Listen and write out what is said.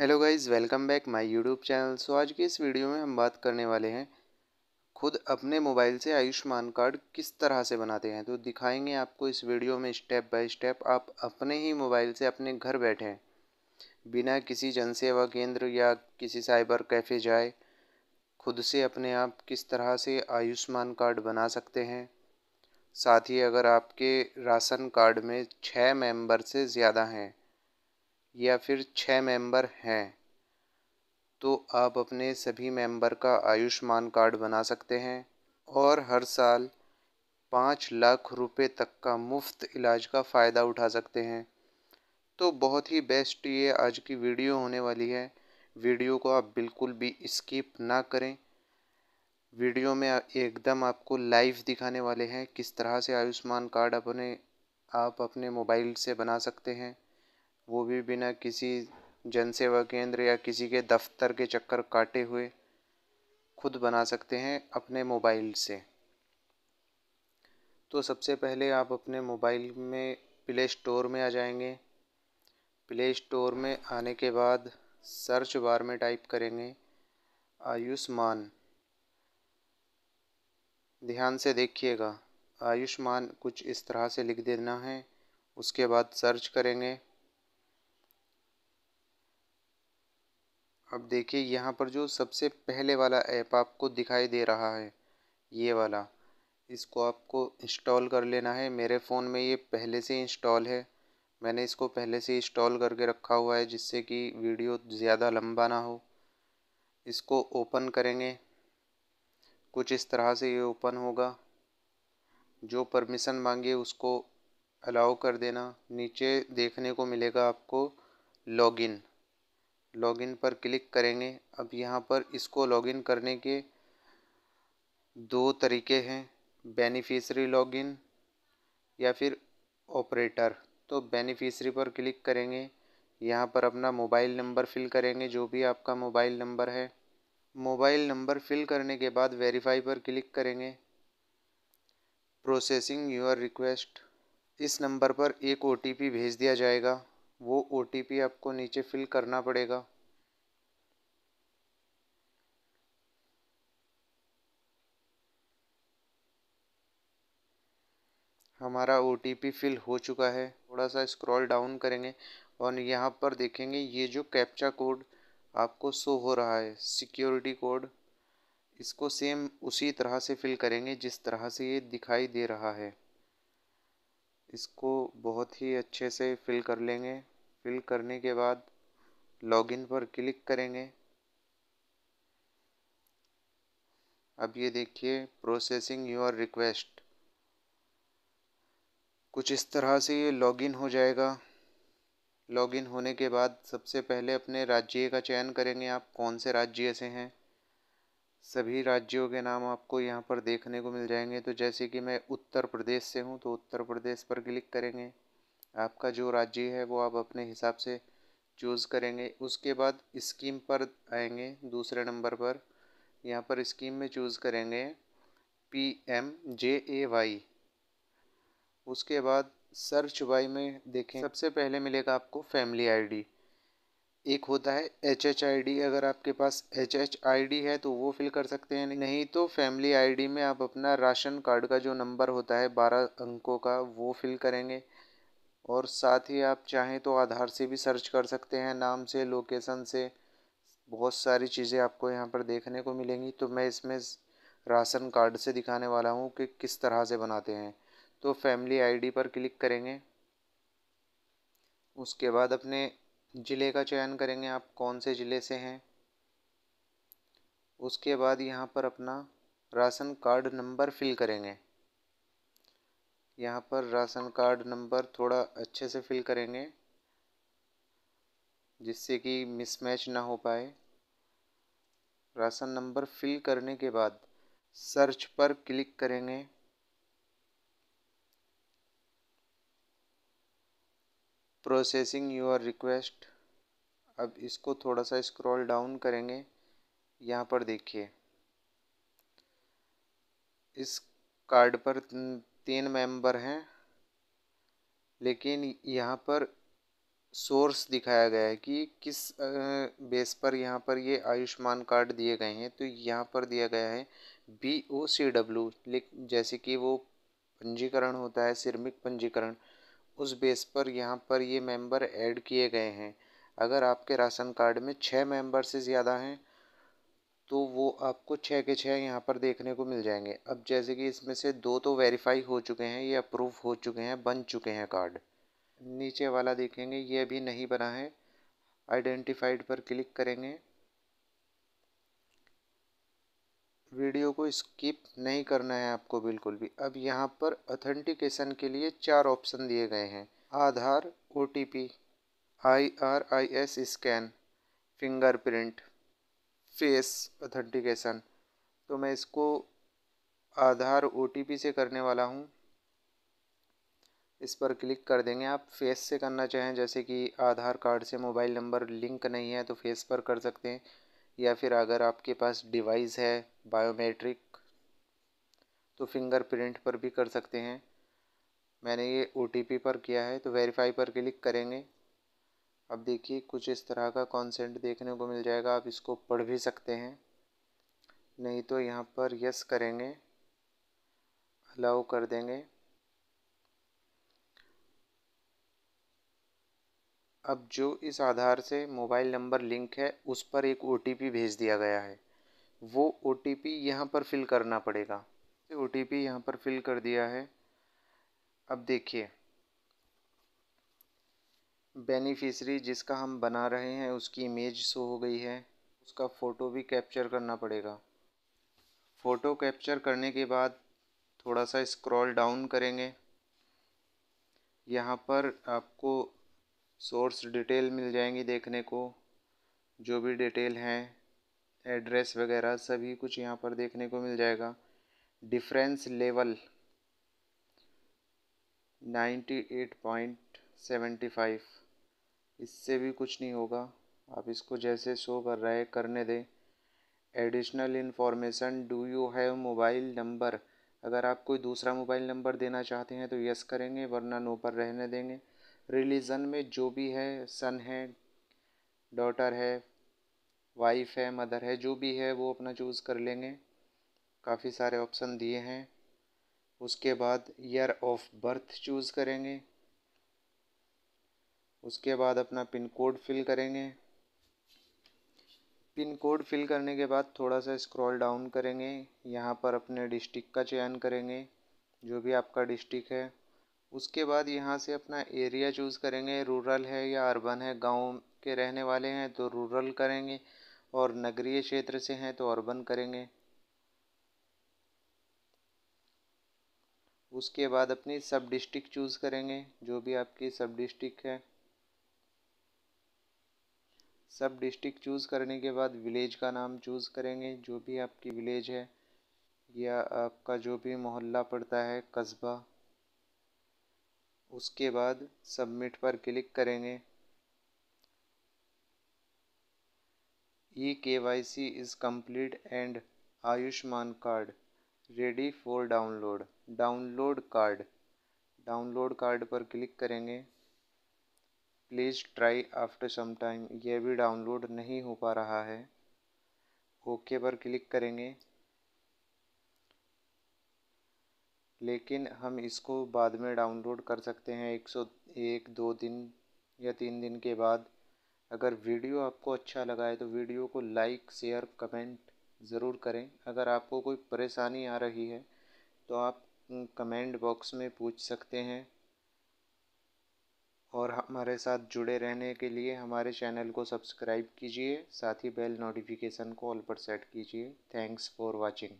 hello guys welcome back my YouTube channel so आज के इस वीडियो में हम बात करने वाले हैं खुद अपने मोबाइल से आयुष्मान कार्ड किस तरह से बनाते हैं तो दिखाएंगे आपको इस वीडियो में स्टेप बाय स्टेप आप अपने ही मोबाइल से अपने घर बैठे बिना किसी जनसेवा केंद्र या किसी साइबर कैफ़े जाए खुद से अपने आप किस तरह से आयुष्मान कार्ड बना सकते हैं साथ ही अगर आपके राशन कार्ड में छः मेंबर से ज़्यादा हैं या फिर छः मेंबर हैं तो आप अपने सभी मेंबर का आयुष्मान कार्ड बना सकते हैं और हर साल पाँच लाख रुपए तक का मुफ्त इलाज का फ़ायदा उठा सकते हैं तो बहुत ही बेस्ट ये आज की वीडियो होने वाली है वीडियो को आप बिल्कुल भी स्किप ना करें वीडियो में एकदम आपको लाइव दिखाने वाले हैं किस तरह से आयुष्मान कार्ड अपने आप अपने मोबाइल से बना सकते हैं वो भी बिना किसी जन सेवा केंद्र या किसी के दफ्तर के चक्कर काटे हुए खुद बना सकते हैं अपने मोबाइल से तो सबसे पहले आप अपने मोबाइल में प्ले स्टोर में आ जाएंगे प्ले स्टोर में आने के बाद सर्च बार में टाइप करेंगे आयुष्मान ध्यान से देखिएगा आयुष्मान कुछ इस तरह से लिख देना है उसके बाद सर्च करेंगे अब देखिए यहाँ पर जो सबसे पहले वाला ऐप आपको दिखाई दे रहा है ये वाला इसको आपको इंस्टॉल कर लेना है मेरे फ़ोन में ये पहले से इंस्टॉल है मैंने इसको पहले से इंस्टॉल करके रखा हुआ है जिससे कि वीडियो ज़्यादा लंबा ना हो इसको ओपन करेंगे कुछ इस तरह से ये ओपन होगा जो परमिशन मांगे उसको अलाउ कर देना नीचे देखने को मिलेगा आपको लॉगिन लॉगिन पर क्लिक करेंगे अब यहाँ पर इसको लॉगिन करने के दो तरीके हैं बेनिफिशरी लॉगिन या फिर ऑपरेटर तो बेनिफिशरी पर क्लिक करेंगे यहाँ पर अपना मोबाइल नंबर फिल करेंगे जो भी आपका मोबाइल नंबर है मोबाइल नंबर फिल करने के बाद वेरीफाई पर क्लिक करेंगे प्रोसेसिंग योर रिक्वेस्ट इस नंबर पर एक ओ भेज दिया जाएगा वो ओ टी पी आपको नीचे फिल करना पड़ेगा हमारा ओ टी पी फिल हो चुका है थोड़ा सा स्क्रॉल डाउन करेंगे और यहाँ पर देखेंगे ये जो कैप्चा कोड आपको शो हो रहा है सिक्योरिटी कोड इसको सेम उसी तरह से फिल करेंगे जिस तरह से ये दिखाई दे रहा है इसको बहुत ही अच्छे से फिल कर लेंगे फिल करने के बाद लॉगिन पर क्लिक करेंगे अब ये देखिए प्रोसेसिंग योर रिक्वेस्ट कुछ इस तरह से ये लॉगिन हो जाएगा लॉगिन होने के बाद सबसे पहले अपने राज्य का चयन करेंगे आप कौन से राज्य से हैं सभी राज्यों के नाम आपको यहाँ पर देखने को मिल जाएंगे तो जैसे कि मैं उत्तर प्रदेश से हूँ तो उत्तर प्रदेश पर क्लिक करेंगे आपका जो राज्य है वो आप अपने हिसाब से चूज़ करेंगे उसके बाद स्कीम पर आएंगे दूसरे नंबर पर यहाँ पर स्कीम में चूज़ करेंगे P M J A Y उसके बाद सर्च वाई में देखें सबसे पहले मिलेगा आपको फैमिली आईडी एक होता है एच एच आई डी अगर आपके पास एच एच आई डी है तो वो फिल कर सकते हैं नहीं तो फैमिली आई डी में आप अपना राशन कार्ड का जो नंबर होता है बारह अंकों का वो फिल करेंगे और साथ ही आप चाहें तो आधार से भी सर्च कर सकते हैं नाम से लोकेसन से बहुत सारी चीज़ें आपको यहाँ पर देखने को मिलेंगी तो मैं इसमें राशन कार्ड से दिखाने वाला हूँ कि किस तरह से बनाते हैं तो फैमिली आईडी पर क्लिक करेंगे उसके बाद अपने ज़िले का चयन करेंगे आप कौन से ज़िले से हैं उसके बाद यहाँ पर अपना राशन कार्ड नंबर फिल करेंगे यहाँ पर राशन कार्ड नंबर थोड़ा अच्छे से फिल करेंगे जिससे कि मिसमैच ना हो पाए राशन नंबर फिल करने के बाद सर्च पर क्लिक करेंगे प्रोसेसिंग यूर रिक्वेस्ट अब इसको थोड़ा सा स्क्रॉल डाउन करेंगे यहाँ पर देखिए इस कार्ड पर तीन मेंबर हैं लेकिन यहाँ पर सोर्स दिखाया गया है कि किस बेस पर यहाँ पर ये आयुष्मान कार्ड दिए गए हैं तो यहाँ पर दिया गया है बी ओ सी डब्ल्यू जैसे कि वो पंजीकरण होता है सिरमिक पंजीकरण उस बेस पर यहाँ पर ये मेंबर ऐड किए गए हैं अगर आपके राशन कार्ड में छः मेंबर से ज़्यादा हैं तो वो आपको छः के छः यहाँ पर देखने को मिल जाएंगे अब जैसे कि इसमें से दो तो वेरीफाई हो चुके हैं ये अप्रूव हो चुके हैं बन चुके हैं कार्ड नीचे वाला देखेंगे ये अभी नहीं बना है आइडेंटिफाइड पर क्लिक करेंगे वीडियो को स्किप नहीं करना है आपको बिल्कुल भी अब यहाँ पर अथेंटिकेशन के लिए चार ऑप्शन दिए गए हैं Aadhaar O T P I R I S scan fingerprint face authentication तो मैं इसको आधार ओ से करने वाला हूँ इस पर क्लिक कर देंगे आप फेस से करना चाहें जैसे कि आधार कार्ड से मोबाइल नंबर लिंक नहीं है तो फेस पर कर सकते हैं या फिर अगर आपके पास डिवाइस है बायोमेट्रिक तो फिंगरप्रिंट पर भी कर सकते हैं मैंने ये ओ पर किया है तो वेरीफाई पर क्लिक करेंगे अब देखिए कुछ इस तरह का कॉन्सेंट देखने को मिल जाएगा आप इसको पढ़ भी सकते हैं नहीं तो यहाँ पर यस करेंगे अलाउ कर देंगे अब जो इस आधार से मोबाइल नंबर लिंक है उस पर एक ओ भेज दिया गया है वो ओ टी पी यहाँ पर फिल करना पड़ेगा ओ टी पी यहाँ पर फिल कर दिया है अब देखिए बेनिफिशरी जिसका हम बना रहे हैं उसकी इमेज शो हो गई है उसका फ़ोटो भी कैप्चर करना पड़ेगा फ़ोटो कैप्चर करने के बाद थोड़ा सा स्क्रॉल डाउन करेंगे यहाँ पर आपको सोर्स डिटेल मिल जाएंगी देखने को जो भी डिटेल हैं एड्रेस वगैरह सभी कुछ यहाँ पर देखने को मिल जाएगा difference level ninety eight point seventy five इससे भी कुछ नहीं होगा आप इसको जैसे शो कर रहा है करने दें additional information do you have mobile number अगर आप कोई दूसरा मोबाइल नंबर देना चाहते हैं तो यस करेंगे वरना नो पर रहने देंगे रिलीजन में जो भी है सन है डॉटर है वाइफ है मदर है जो भी है वो अपना चूज़ कर लेंगे काफ़ी सारे ऑप्शन दिए हैं उसके बाद ईयर ऑफ बर्थ चूज़ करेंगे उसके बाद अपना पिन कोड फिल करेंगे पिन कोड फिल करने के बाद थोड़ा सा स्क्रॉल डाउन करेंगे यहाँ पर अपने डिस्ट्रिक्ट का चयन करेंगे जो भी आपका डिस्ट्रिक्ट है उसके बाद यहाँ से अपना एरिया चूज़ करेंगे रूरल है या अर्बन है गांव के रहने वाले हैं तो रूरल करेंगे और नगरीय क्षेत्र से हैं तो अर्बन करेंगे उसके बाद अपनी सब डिस्ट्रिक्ट चूज़ करेंगे जो भी आपकी सब डिस्ट्रिक्ट है सब डिस्ट्रिक्ट चूज़ करने के बाद विलेज का नाम चूज़ करेंगे जो भी आपकी विलेज है या आपका जो भी मोहल्ला पड़ता है कस्बा उसके बाद सबमिट पर क्लिक करेंगे E K Y C is complete and Ayushman card ready for download download card download card पर क्लिक करेंगे please try after some time यह भी डाउनलोड नहीं हो पा रहा है ओके पर क्लिक करेंगे लेकिन हम इसको बाद में डाउनलोड कर सकते हैं एक सौ एक दो दिन या तीन दिन के बाद अगर वीडियो आपको अच्छा लगा है तो वीडियो को लाइक शेयर कमेंट ज़रूर करें अगर आपको कोई परेशानी आ रही है तो आप कमेंट बॉक्स में पूछ सकते हैं और हमारे साथ जुड़े रहने के लिए हमारे चैनल को सब्सक्राइब कीजिए साथ ही बेल नोटिफिकेशन को ऑल पर सेट कीजिए थैंक्स फॉर वाचिंग